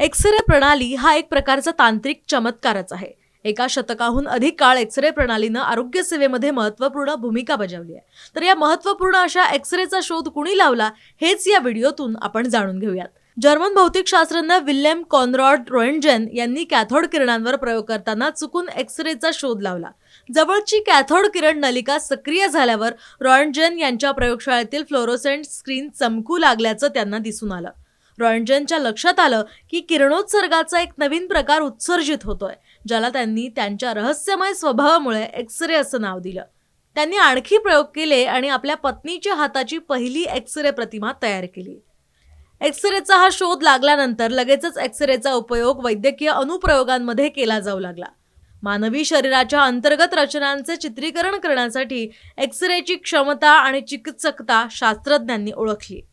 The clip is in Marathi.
एक्सरे प्रणाली हा एक प्रकारचा तांत्रिक चमत्कारच आहे एका शतकाहून अधिक काळ एक्सरे प्रणालीनं आरोग्य सेवेमध्ये महत्वपूर्ण भूमिका बजावली आहे तर या महत्वपूर्ण अशा एक्सरेचा शोध कुणी लावला हेच या व्हिडिओतून आपण जाणून घेऊयात जर्मन भौतिकशास्त्रज्ञ विल्यम कॉनरॉड रोएनजेन यांनी कॅथोड किरणांवर प्रयोग करताना चुकून एक्सरेचा शोध लावला जवळची कॅथोड किरण नलिका सक्रिय झाल्यावर रॉयनजेन यांच्या प्रयोगशाळेतील फ्लोरोसेंट स्क्रीन चमकू लागल्याचं त्यांना दिसून आलं रॉयंजनच्या लक्षात आलं की किरणोत्सर्गाचा एक नवीन प्रकार उत्सर्जित होतोय ज्याला त्यांनी त्यांच्या रहस्यमय स्वभावामुळे एक्सरे असं नाव दिलं त्यांनी आणखी प्रयोग केले आणि आपल्या पत्नीच्या हाताची पहिली एक्सरे प्रतिमा तयार केली एक्सरेचा हा शोध लागल्यानंतर लगेचच एक्सरेचा उपयोग वैद्यकीय अनुप्रयोगांमध्ये केला जाऊ लागला मानवी शरीराच्या अंतर्गत रचनांचे चित्रीकरण करण्यासाठी एक्सरेची क्षमता आणि चिकित्सकता शास्त्रज्ञांनी ओळखली